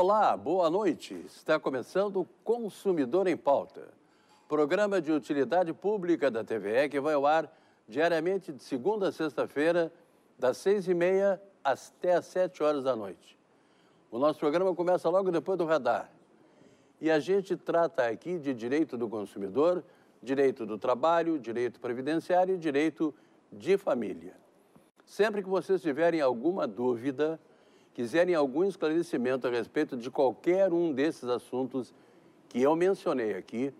Olá, boa noite. Está começando o Consumidor em Pauta, programa de utilidade pública da TVE que vai ao ar diariamente de segunda a sexta-feira, das seis e meia até às sete horas da noite. O nosso programa começa logo depois do radar. E a gente trata aqui de direito do consumidor, direito do trabalho, direito previdenciário e direito de família. Sempre que vocês tiverem alguma dúvida, quiserem algum esclarecimento a respeito de qualquer um desses assuntos que eu mencionei aqui,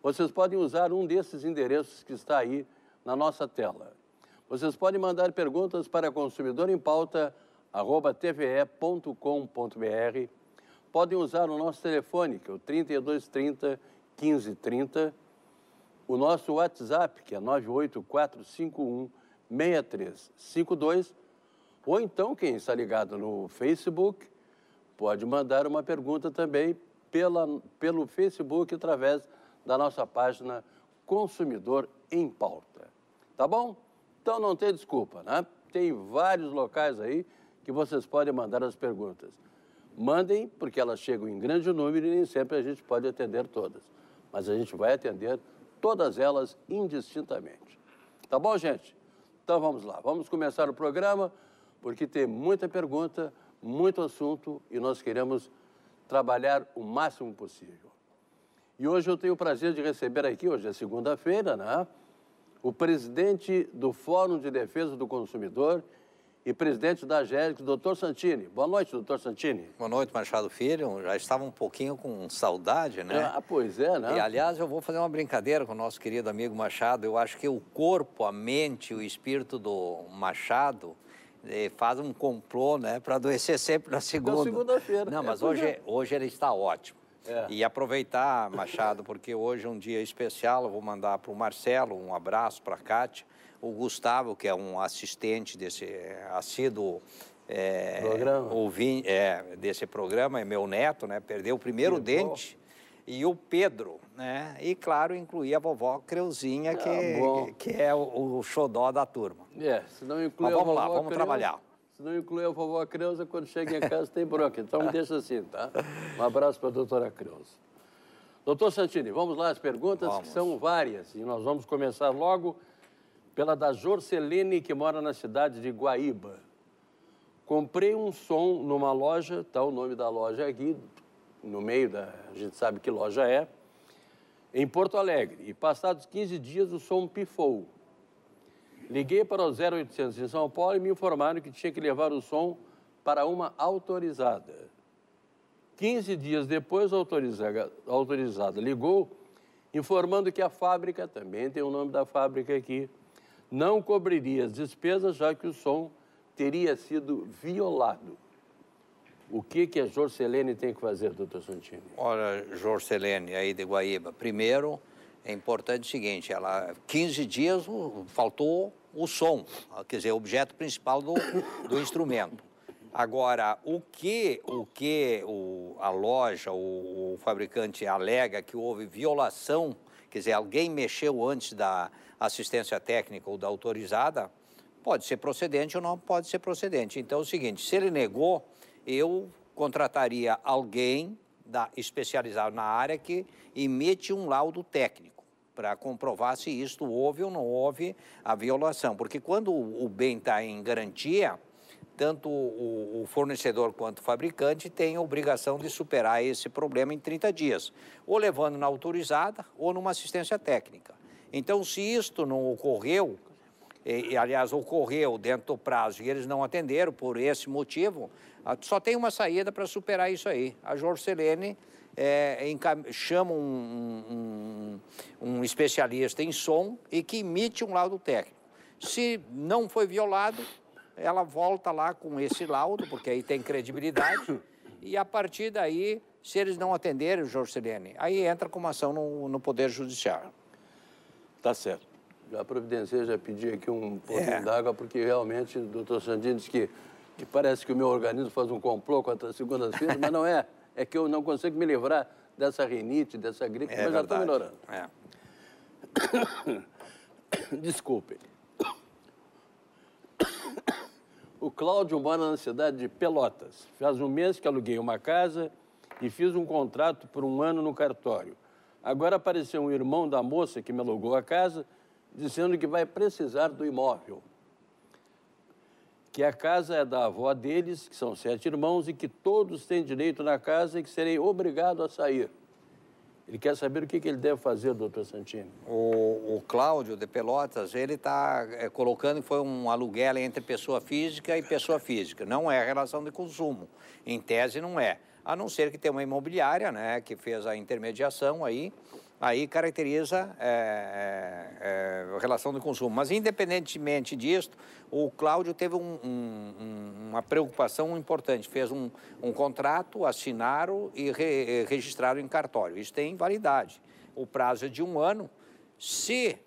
vocês podem usar um desses endereços que está aí na nossa tela. Vocês podem mandar perguntas para consumidorempauta@tve.com.br. Podem usar o nosso telefone, que é o 3230 1530, o nosso WhatsApp, que é 98451 6352 ou então, quem está ligado no Facebook, pode mandar uma pergunta também pela, pelo Facebook através da nossa página Consumidor em Pauta. Tá bom? Então não tem desculpa, né? Tem vários locais aí que vocês podem mandar as perguntas. Mandem, porque elas chegam em grande número e nem sempre a gente pode atender todas. Mas a gente vai atender todas elas indistintamente. Tá bom, gente? Então vamos lá, vamos começar o programa porque tem muita pergunta, muito assunto e nós queremos trabalhar o máximo possível. E hoje eu tenho o prazer de receber aqui, hoje é segunda-feira, né? O presidente do Fórum de Defesa do Consumidor e presidente da AGELIC, doutor Santini. Boa noite, doutor Santini. Boa noite, Machado Filho. Já estava um pouquinho com saudade, né? Ah, pois é, né? E, aliás, eu vou fazer uma brincadeira com o nosso querido amigo Machado. Eu acho que o corpo, a mente, o espírito do Machado faz um complô, né, para adoecer sempre na segunda. Na segunda-feira. Não, é mas é hoje, hoje ele está ótimo. É. E aproveitar, Machado, porque hoje é um dia especial, eu vou mandar para o Marcelo um abraço para a Cátia, o Gustavo, que é um assistente desse é, assíduo é, programa. é, desse programa, é meu neto, né? Perdeu o primeiro que dente. Bom e o Pedro, né? E claro, incluir a vovó Creuzinha, que, ah, que, é o, xodó da turma. É, se não incluir Mas vamos lá, vamos Creuza, trabalhar. Se não incluir a vovó Creuza, quando chega em casa tem bronca. Então deixa assim, tá? Um abraço para a doutora Creuza. Doutor Santini, vamos lá as perguntas, vamos. que são várias. E nós vamos começar logo pela da Jorcelene, que mora na cidade de Guaíba. Comprei um som numa loja, tá o nome da loja aqui, é no meio da. A gente sabe que loja é, em Porto Alegre. E passados 15 dias o som pifou. Liguei para o 0800 em São Paulo e me informaram que tinha que levar o som para uma autorizada. 15 dias depois, a autorizada, a autorizada ligou, informando que a fábrica, também tem o nome da fábrica aqui, não cobriria as despesas, já que o som teria sido violado. O que, que a Jorcelene tem que fazer, doutor Santini? Olha, Jorcelene, aí de Guaíba, primeiro, é importante o seguinte, ela, 15 dias faltou o som, quer dizer, o objeto principal do, do instrumento. Agora, o que, o que o, a loja, o, o fabricante alega que houve violação, quer dizer, alguém mexeu antes da assistência técnica ou da autorizada, pode ser procedente ou não pode ser procedente. Então é o seguinte, se ele negou, eu contrataria alguém da, especializado na área que emite um laudo técnico para comprovar se isto houve ou não houve a violação. Porque quando o bem está em garantia, tanto o, fornecedor quanto o fabricante têm a obrigação de superar esse problema em 30 dias, ou levando na autorizada ou numa assistência técnica. Então, se isto não ocorreu, e, e, aliás, ocorreu dentro do prazo e eles não atenderam por esse motivo, ah, só tem uma saída para superar isso aí. A Jorcelene é, chama um, um, um especialista em som e que emite um laudo técnico. Se não foi violado, ela volta lá com esse laudo, porque aí tem credibilidade, e a partir daí, se eles não atenderem, Jorcelene, aí entra com uma ação no, no Poder Judiciário. Tá certo. Já providenciei, já pedi aqui um pouquinho é. d'água, porque realmente o doutor Sandino disse que, que parece que o meu organismo faz um complô com as segundas feira mas não é. É que eu não consigo me livrar dessa rinite, dessa gripe, é mas verdade. já estou melhorando. É. Desculpe. O Cláudio mora na cidade de Pelotas. Faz um mês que aluguei uma casa e fiz um contrato por um ano no cartório. Agora apareceu um irmão da moça que me alugou a casa dizendo que vai precisar do imóvel, que a casa é da avó deles, que são sete irmãos, e que todos têm direito na casa e que serei obrigado a sair. Ele quer saber o que, que ele deve fazer, doutor Santini. O, o Cláudio de Pelotas, ele está é, colocando que foi um aluguel entre pessoa física e pessoa física. Não é relação de consumo. Em tese, não é. A não ser que tenha uma imobiliária, né, que fez a intermediação aí aí caracteriza é, é, é, a relação do consumo. Mas, independentemente disso, o Cláudio teve um, um, uma preocupação importante. Fez um, um contrato, assinaram e re, registraram em cartório. Isso tem validade. O prazo é de um ano. Se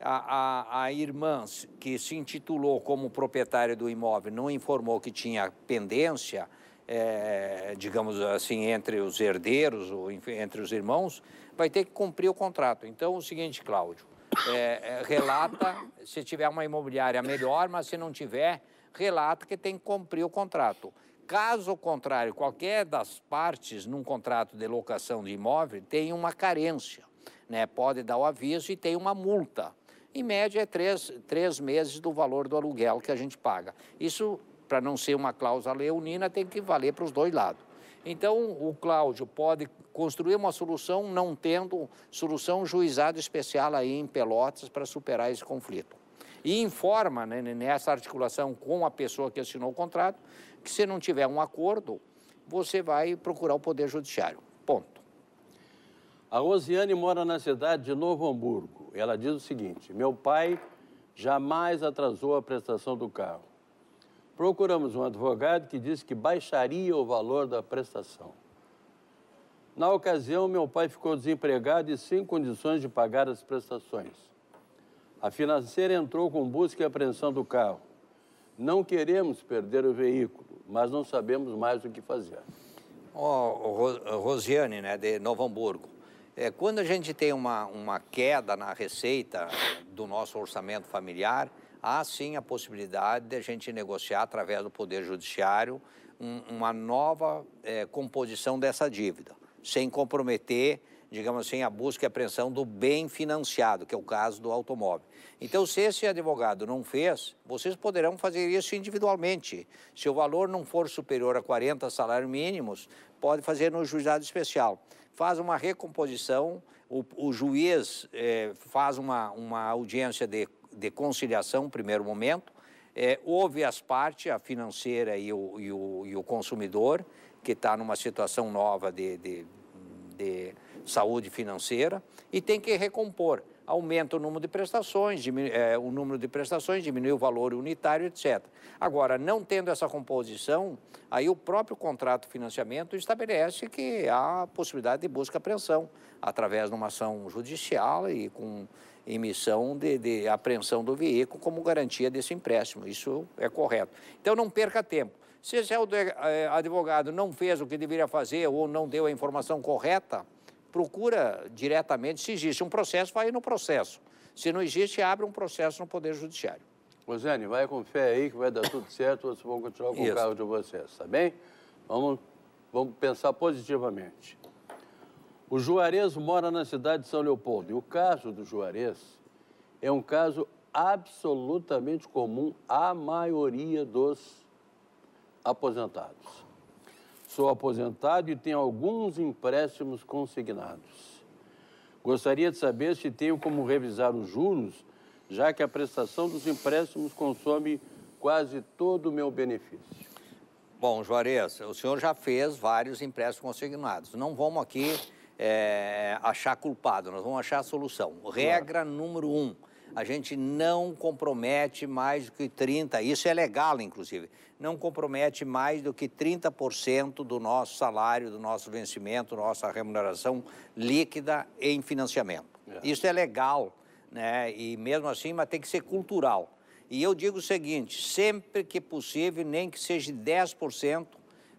a, a, a irmã que se intitulou como proprietária do imóvel não informou que tinha pendência, é, digamos assim, entre os herdeiros ou entre os irmãos, vai ter que cumprir o contrato. Então, o seguinte, Cláudio, é, é, relata se tiver uma imobiliária melhor, mas se não tiver, relata que tem que cumprir o contrato. Caso contrário, qualquer das partes num contrato de locação de imóvel tem uma carência, né? pode dar o aviso e tem uma multa. Em média, é três, três meses do valor do aluguel que a gente paga. Isso para não ser uma cláusula leonina, tem que valer para os dois lados. Então, o Cláudio pode construir uma solução, não tendo solução juizada especial aí em Pelotas para superar esse conflito. E informa, né, nessa articulação com a pessoa que assinou o contrato, que se não tiver um acordo, você vai procurar o Poder Judiciário. Ponto. A Rosiane mora na cidade de Novo Hamburgo. Ela diz o seguinte: meu pai jamais atrasou a prestação do carro procuramos um advogado que disse que baixaria o valor da prestação. Na ocasião, meu pai ficou desempregado e sem condições de pagar as prestações. A financeira entrou com busca e apreensão do carro. Não queremos perder o veículo, mas não sabemos mais o que fazer. Oh, Rosiane, né, de Novo Hamburgo. É, quando a gente tem uma, uma queda na receita do nosso orçamento familiar, há sim a possibilidade de a gente negociar através do Poder Judiciário um, uma nova é, composição dessa dívida, sem comprometer, digamos assim, a busca e apreensão do bem financiado, que é o caso do automóvel. Então, se esse advogado não fez, vocês poderão fazer isso individualmente. Se o valor não for superior a 40 salários mínimos, pode fazer no juizado especial. Faz uma recomposição, o, o juiz eh, faz uma, uma audiência de de conciliação, primeiro momento. É, houve as partes, a financeira e o, e o, e o consumidor, que está numa situação nova de, de, de saúde financeira, e tem que recompor aumenta o número de prestações, diminui, é, o número de prestações, diminui o valor unitário, etc. Agora, não tendo essa composição, aí o próprio contrato de financiamento estabelece que há possibilidade de busca e apreensão, através de uma ação judicial e com emissão de, de apreensão do veículo como garantia desse empréstimo. Isso é correto. Então, não perca tempo. Se esse advogado não fez o que deveria fazer ou não deu a informação correta, procura diretamente, se existe um processo, vai no processo. Se não existe, abre um processo no Poder Judiciário. Rosane, vai com fé aí que vai dar tudo certo, vocês vão continuar com Isso. o carro de vocês, tá bem? Vamos, vamos pensar positivamente. O Juarez mora na cidade de São Leopoldo e o caso do Juarez é um caso absolutamente comum à maioria dos aposentados. Sou aposentado e tenho alguns empréstimos consignados. Gostaria de saber se tenho como revisar os juros, já que a prestação dos empréstimos consome quase todo o meu benefício. Bom, Juarez, o senhor já fez vários empréstimos consignados. Não vamos aqui é, achar culpado, nós vamos achar a solução. Regra claro. número um a gente não compromete mais do que 30%, isso é legal, inclusive, não compromete mais do que 30% do nosso salário, do nosso vencimento, nossa remuneração líquida em financiamento. É. Isso é legal, né? E mesmo assim, mas tem que ser cultural. E eu digo o seguinte: sempre que possível, nem que seja 10%,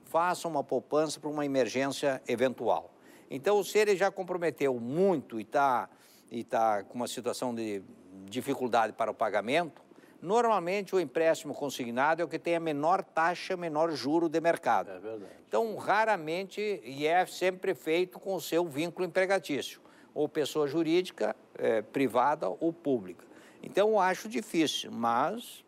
faça uma poupança para uma emergência eventual. Então, se ele já comprometeu muito e está e tá com uma situação de dificuldade para o pagamento, normalmente o empréstimo consignado é o que tem a menor taxa, menor juro de mercado. É verdade. Então, raramente, e é sempre feito com o seu vínculo empregatício, ou pessoa jurídica, é, privada ou pública. Então, eu acho difícil, mas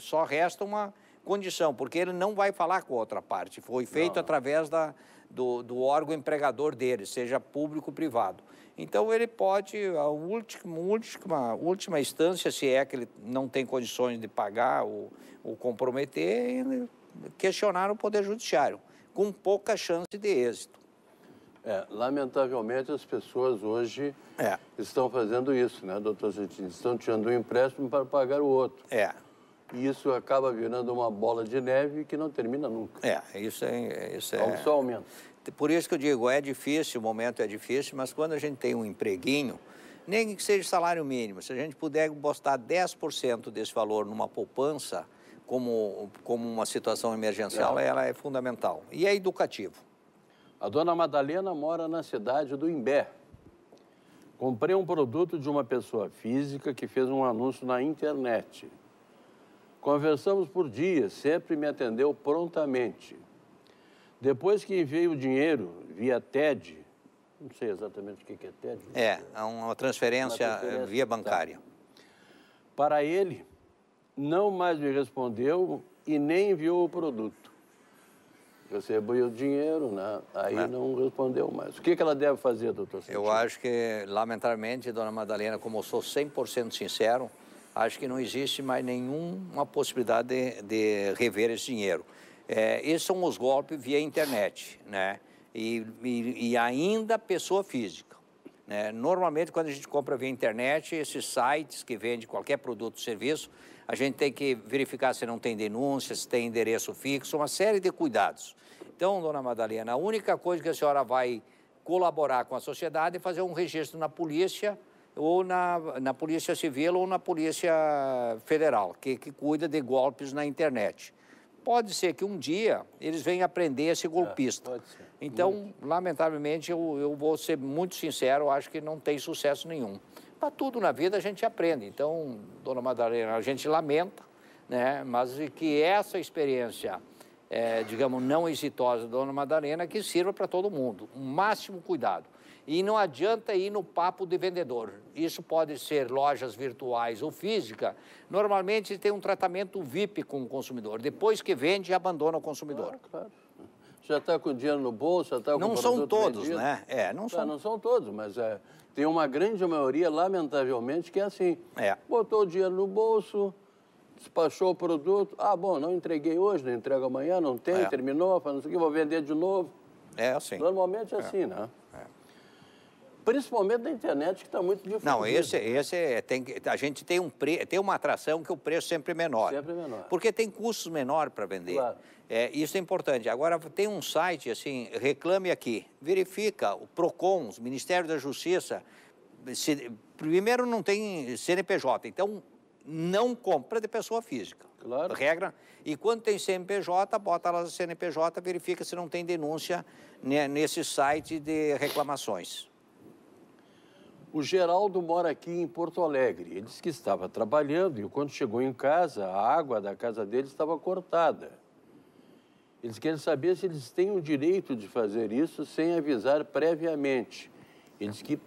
só resta uma condição, porque ele não vai falar com a outra parte. Foi feito não. através da, do, do órgão empregador dele, seja público ou privado. Então ele pode, a última, última, última instância, se é que ele não tem condições de pagar ou, ou comprometer, questionar o Poder Judiciário, com pouca chance de êxito. É, lamentavelmente, as pessoas hoje é. estão fazendo isso, né, doutor Santini? Estão tirando um empréstimo para pagar o outro. É. E isso acaba virando uma bola de neve que não termina nunca. É, isso é. Isso é... Então, só aumenta por isso que eu digo, é difícil, o momento é difícil, mas quando a gente tem um empreguinho, nem que seja salário mínimo, se a gente puder postar 10% desse valor numa poupança, como, como uma situação emergencial, é. ela é fundamental. E é educativo. A dona Madalena mora na cidade do Imbé. Comprei um produto de uma pessoa física que fez um anúncio na internet. Conversamos por dias, sempre me atendeu prontamente. Depois que veio o dinheiro via TED, não sei exatamente o que é TED. É, é uma transferência, uma transferência eh, via tá. bancária. Tá. Para ele, não mais me respondeu e nem enviou o produto. Recebi o dinheiro, né? aí é. não respondeu mais. O que, que ela deve fazer, doutor Santiago? Eu acho que, lamentavelmente, dona Madalena, como eu sou 100% sincero, acho que não existe mais nenhuma possibilidade de, de rever esse dinheiro. É, esses são os golpes via internet, né? E, e, e ainda pessoa física. Né? Normalmente, quando a gente compra via internet, esses sites que vendem qualquer produto ou serviço, a gente tem que verificar se não tem denúncia, se tem endereço fixo, uma série de cuidados. Então, dona Madalena, a única coisa que a senhora vai colaborar com a sociedade é fazer um registro na polícia ou na, na Polícia Civil ou na Polícia Federal, que, que cuida de golpes na internet. Pode ser que um dia eles venham aprender esse é, golpista. É, então, muito. lamentavelmente, eu, eu, vou ser muito sincero, acho que não tem sucesso nenhum. Para tudo na vida a gente aprende. Então, dona Madalena, a gente lamenta, né? mas que essa experiência, é, digamos, não exitosa da dona Madalena, que sirva para todo mundo. O máximo cuidado. E não adianta ir no papo de vendedor. Isso pode ser lojas virtuais ou física. Normalmente tem um tratamento VIP com o consumidor. Depois que vende, abandona o consumidor. Ah, claro. Já está com o dinheiro no bolso, já está com Não são todos, vendido. né? É, não é, são. não são todos, mas é, tem uma grande maioria, lamentavelmente, que é assim. É. Botou o dinheiro no bolso, despachou o produto. Ah, bom, não entreguei hoje, não entrego amanhã, não tem, é. terminou, não o que, vou vender de novo. É assim. Normalmente é, é. assim, né? principalmente da internet, que está muito difícil. Não, esse, esse é, tem, a gente tem, um pre, tem uma atração que o preço sempre é menor. Sempre é menor. Porque tem custos menor para vender. Claro. É, isso é importante. Agora, tem um site, assim, reclame aqui. Verifica, o PROCON, o Ministério da Justiça. Se, primeiro, não tem CNPJ, então não compra de pessoa física. Claro. Regra. E quando tem CNPJ, bota lá a CNPJ, verifica se não tem denúncia né, nesse site de reclamações. O Geraldo mora aqui em Porto Alegre. Ele disse que estava trabalhando e quando chegou em casa, a água da casa dele estava cortada. Eles querem saber se eles têm o direito de fazer isso sem avisar previamente. Eles que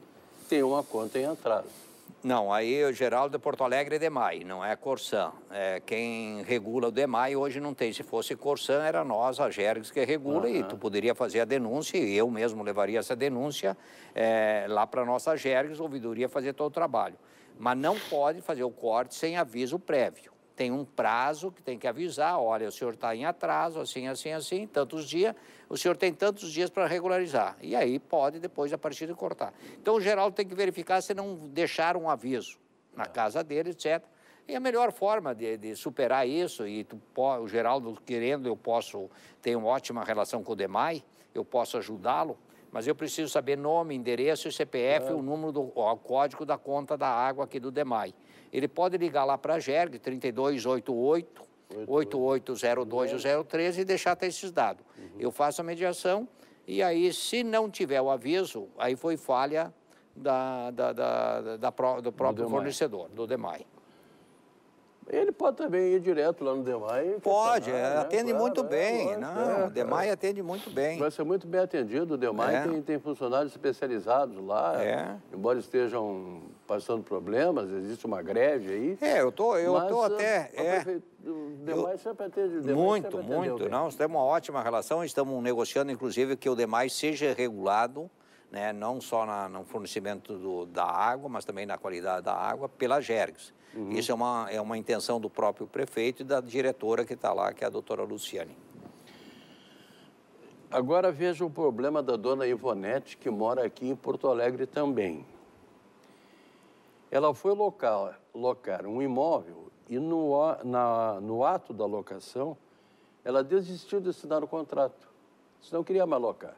têm uma conta em atraso. Não, aí o Geraldo é Porto Alegre é DEMAI, não é Corsã. É, quem regula o DEMAI hoje não tem. Se fosse Corsã, era nós, a Gergs, que regula uhum. e tu poderia fazer a denúncia e eu mesmo levaria essa denúncia é, lá para a nossa Gergs, ouvidoria fazer todo o trabalho. Mas não pode fazer o corte sem aviso prévio tem um prazo que tem que avisar, olha, o senhor está em atraso, assim, assim, assim, tantos dias, o senhor tem tantos dias para regularizar. E aí pode depois, a partir de cortar. Então, o Geraldo tem que verificar se não deixar um aviso na tá. casa dele, etc. E a melhor forma de, de superar isso, e tu, o Geraldo querendo, eu posso ter uma ótima relação com o DEMAI, eu posso ajudá-lo, mas eu preciso saber nome, endereço, CPF, é. o número do o código da conta da água aqui do DEMAI ele pode ligar lá para a GERG, 3288 8802 e deixar até esses dados. Uhum. Eu faço a mediação e aí, se não tiver o aviso, aí foi falha da, da, da, da, da do próprio fornecedor, do DEMAI. Ele pode também ir direto lá no DEMAI. Pode, é, né? atende né? muito bem. É, né? não, é, o DEMAI é. atende muito bem. Vai ser muito bem atendido. O DEMAI é. tem, tem, funcionários especializados lá. É. Embora estejam passando problemas, existe uma greve aí. É, eu tô, eu mas, tô até... Ah, é. O DEMAI eu... sempre atende. DEMAI muito, sempre muito. Não, nós temos uma ótima relação. Estamos negociando, inclusive, que o DEMAI seja regulado né, não só na, no fornecimento do, da água, mas também na qualidade da água, pela Gergs. Uhum. Isso é uma, é uma intenção do próprio prefeito e da diretora que está lá, que é a doutora Luciane. Agora veja o problema da dona Ivonete, que mora aqui em Porto Alegre também. Ela foi locar, locar um imóvel e no, na, no ato da locação, ela desistiu de assinar o contrato, senão queria mais locar.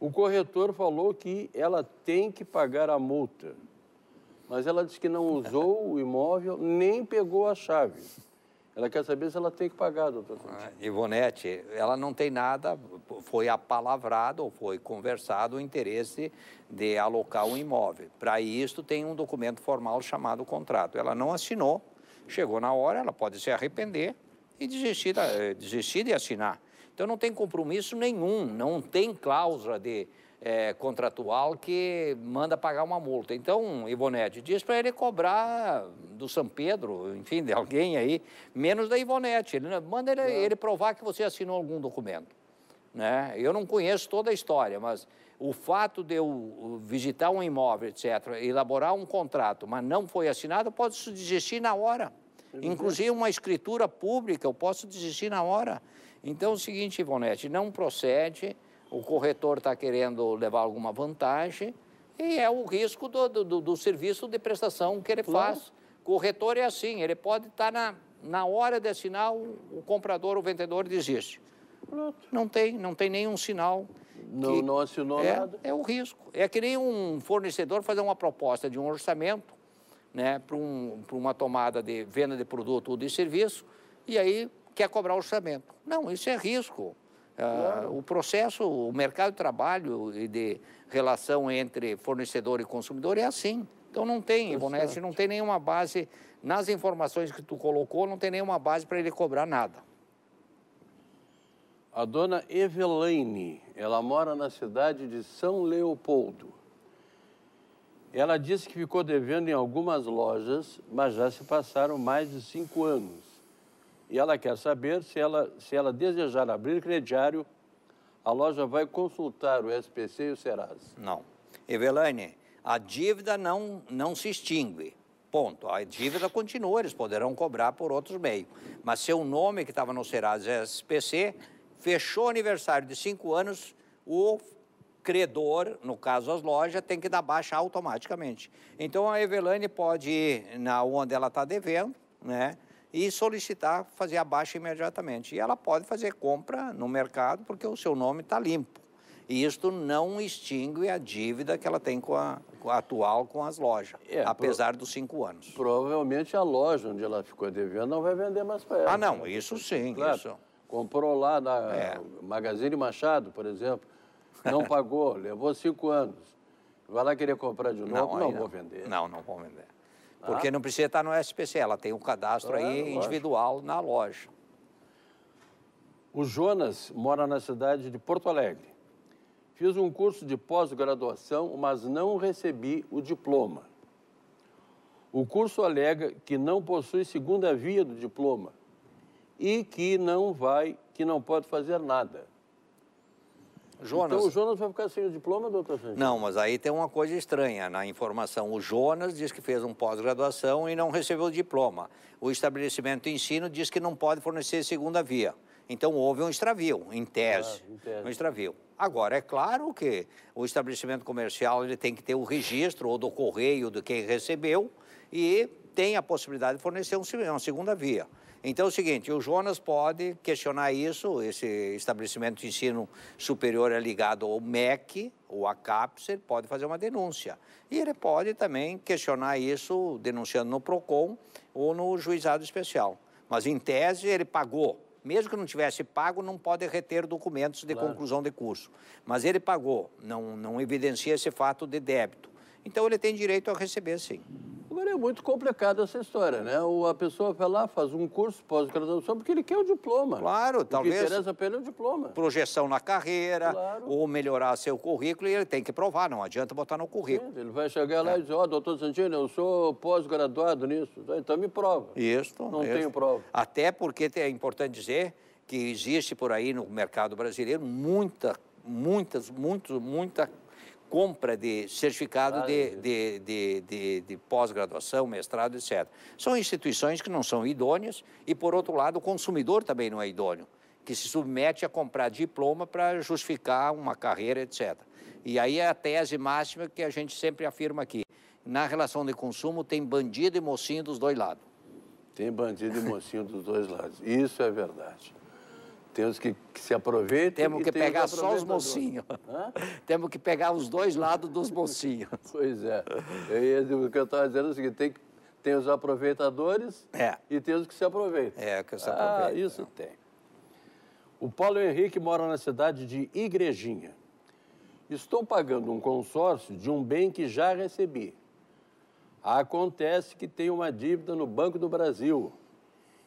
O corretor falou que ela tem que pagar a multa, mas ela disse que não usou o imóvel nem pegou a chave. Ela quer saber se ela tem que pagar, doutor. Ah, Ivonete, ela não tem nada, foi apalavrado ou foi conversado o interesse de alocar o um imóvel. Para isso, tem um documento formal chamado contrato. Ela não assinou, chegou na hora, ela pode se arrepender e desistir, eh, desistir de assinar. Então não tem compromisso nenhum, não tem cláusula de é, contratual que manda pagar uma multa. Então, Ivonete, diz para ele cobrar do São Pedro, enfim, de alguém aí, menos da Ivonete. Ele, manda ele, ele provar que você assinou algum documento. Né? Eu não conheço toda a história, mas o fato de eu visitar um imóvel, etc., elaborar um contrato, mas não foi assinado, eu posso desistir na hora. Inclusive uma escritura pública, eu posso desistir na hora. Então, é o seguinte, Ivonete, não procede, o corretor está querendo levar alguma vantagem e é o risco do, do, do serviço de prestação que ele claro. faz. Corretor é assim, ele pode estar tá na, na hora de assinar, o, o comprador, o vendedor desiste. Pronto. Não tem, não tem nenhum sinal. Não, não assinou é, nada. É o risco. É que nem um fornecedor fazer uma proposta de um orçamento né, para um, uma tomada de venda de produto ou de serviço e aí quer cobrar orçamento. Não, isso é risco. Ah, o processo, o mercado de trabalho e de relação entre fornecedor e consumidor é assim. Então não tem, tá Ivonete, não tem nenhuma base, nas informações que tu colocou, não tem nenhuma base para ele cobrar nada. A dona Evelaine, ela mora na cidade de São Leopoldo. Ela disse que ficou devendo em algumas lojas, mas já se passaram mais de cinco anos e ela quer saber se ela, se ela desejar abrir crediário, a loja vai consultar o SPC e o Serasa. Não. Evelane, a dívida não, não se extingue. Ponto. A dívida continua, eles poderão cobrar por outros meios. Mas seu nome que estava no Serasa SPC fechou aniversário de cinco anos, o credor, no caso as lojas, tem que dar baixa automaticamente. Então a Evelane pode ir na onde ela está devendo, né? e solicitar fazer a baixa imediatamente. E ela pode fazer compra no mercado porque o seu nome está limpo. E isto não extingue a dívida que ela tem com a, com a atual com as lojas, é, apesar pro... dos cinco anos. Provavelmente a loja onde ela ficou devendo não vai vender mais para ela. Ah, não, isso sim, claro. isso. Comprou lá na é. Magazine Machado, por exemplo, não pagou, levou cinco anos. Vai lá querer comprar de novo, não, não, não. vou vender. Não, não vou vender. Porque ah. não precisa estar no SPC, ela tem um cadastro ah, aí individual na loja. O Jonas mora na cidade de Porto Alegre. Fiz um curso de pós-graduação, mas não recebi o diploma. O curso alega que não possui segunda via do diploma e que não vai, que não pode fazer nada. Jonas. Então o Jonas vai ficar sem o diploma, doutor Sanches? Não, mas aí tem uma coisa estranha na informação. O Jonas diz que fez um pós-graduação e não recebeu o diploma. O estabelecimento de ensino diz que não pode fornecer segunda via. Então houve um extravio, em tese, ah, em tese. um extravio. Agora, é claro que o estabelecimento comercial ele tem que ter o registro ou do correio de quem recebeu e tem a possibilidade de fornecer um, uma segunda via. Então é o seguinte, o Jonas pode questionar isso, esse estabelecimento de ensino superior é ligado ao MEC, ou a CAPES, ele pode fazer uma denúncia. E ele pode também questionar isso denunciando no PROCON ou no juizado especial. Mas em tese ele pagou. Mesmo que não tivesse pago, não pode reter documentos de claro. conclusão de curso. Mas ele pagou, não, não evidencia esse fato de débito. Então ele tem direito a receber, sim é muito complicada essa história, né? a pessoa vai lá, faz um curso pós-graduação porque ele quer o diploma. Claro, talvez. O que interessa pelo é o diploma. Projeção na carreira, claro. ou melhorar seu currículo, e ele tem que provar, não adianta botar no currículo. Sim, ele vai chegar lá é. e dizer, ó, oh, doutor Santino, eu sou pós-graduado nisso, então me prova. Isso. Não isso. tenho prova. Até porque é importante dizer que existe por aí no mercado brasileiro muita, muitas, muitos, muita compra de certificado de, é de, de, de, de pós-graduação, mestrado, etc. São instituições que não são idôneas e, por outro lado, o consumidor também não é idôneo, que se submete a comprar diploma para justificar uma carreira, etc. E aí é a tese máxima que a gente sempre afirma aqui. Na relação de consumo tem bandido e mocinho dos dois lados. Tem bandido e mocinho dos dois lados. Isso é verdade. Temos que, que se aproveitar. Temos que pegar só os mocinhos. Temos que pegar os dois lados dos mocinhos. Pois é. Eu, o que eu estava dizendo é o seguinte: tem, tem os aproveitadores é. e tem os que se aproveitam. É, que se aproveita. Ah, é. isso tem. O Paulo Henrique mora na cidade de Igrejinha. Estou pagando um consórcio de um bem que já recebi. Acontece que tem uma dívida no Banco do Brasil.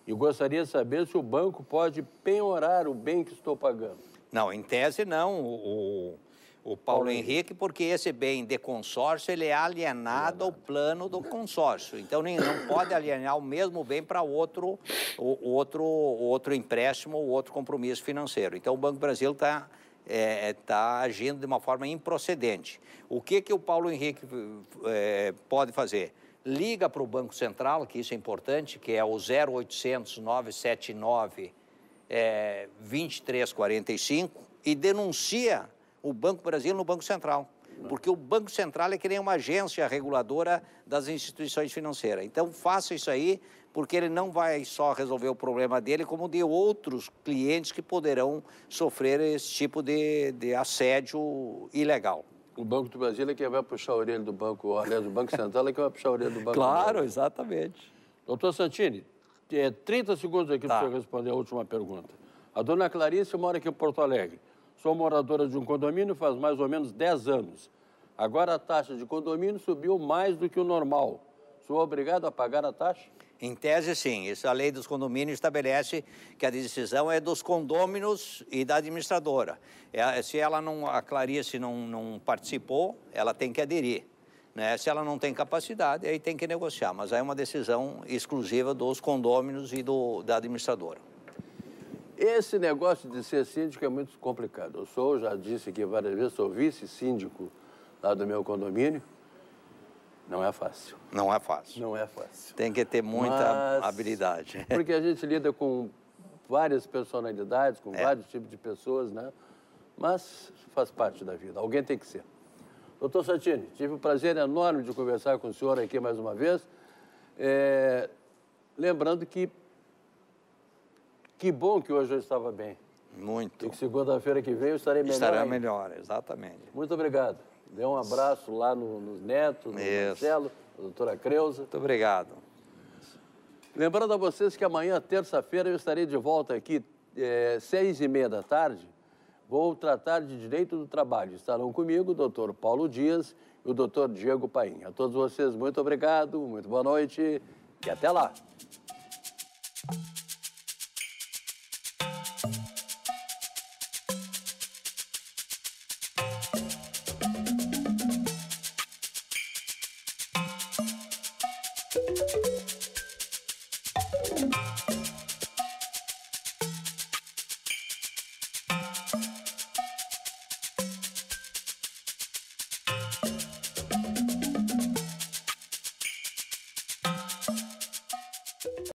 E gostaria de saber se o banco pode penhorar o bem que estou pagando. Não, em tese não. O, o Paulo Henrique, porque esse bem de consórcio ele é alienado, ao plano do consórcio. Então nem, não pode alienar o mesmo bem para outro, outro, outro empréstimo ou outro compromisso financeiro. Então o Banco do Brasil está é, tá agindo de uma forma improcedente. O que, que o Paulo Henrique é, pode fazer? liga para o Banco Central, que isso é importante, que é o 0800 979 é, 2345 e denuncia o Banco Brasil no Banco Central. Porque o Banco Central é que nem uma agência reguladora das instituições financeiras. Então, faça isso aí, porque ele não vai só resolver o problema dele, como de outros clientes que poderão sofrer esse tipo de, de assédio ilegal. O Banco do Brasil é quem vai puxar a orelha do banco, aliás, o Banco Central é quem vai puxar a orelha do banco. Claro, do exatamente. Doutor Santini, é 30 segundos aqui tá. para você responder a última pergunta. A dona Clarice mora aqui em Porto Alegre. Sou moradora de um condomínio faz mais ou menos 10 anos. Agora a taxa de condomínio subiu mais do que o normal. Sou obrigado a pagar a taxa? Em tese, sim. Isso, a lei dos condomínios estabelece que a decisão é dos condôminos e da administradora. É, se ela não, a Clarice não, não participou, ela tem que aderir. Né? Se ela não tem capacidade, aí tem que negociar. Mas aí é uma decisão exclusiva dos condôminos e do, da administradora. Esse negócio de ser síndico é muito complicado. Eu sou, já disse aqui várias vezes, sou vice-síndico lá do meu condomínio. Não é fácil. Não é fácil. Não é fácil. Tem que ter muita Mas, habilidade. Porque a gente lida com várias personalidades, com é. vários tipos de pessoas, né? Mas faz parte da vida. Alguém tem que ser. Doutor Santini, tive o um prazer enorme de conversar com o senhor aqui mais uma vez. É... Lembrando que que bom que hoje eu estava bem. Muito. E que segunda-feira que vem eu estarei melhor. Estará melhor, exatamente. Muito obrigado. Dê um abraço lá no, no Neto, no Isso. Marcelo, na doutora Creuza. Muito obrigado. Lembrando a vocês que amanhã, terça-feira, eu estarei de volta aqui, é, seis e meia da tarde. Vou tratar de direito do trabalho. Estarão comigo o doutor Paulo Dias e o doutor Diego Paim. A todos vocês, muito obrigado, muito boa noite e até lá.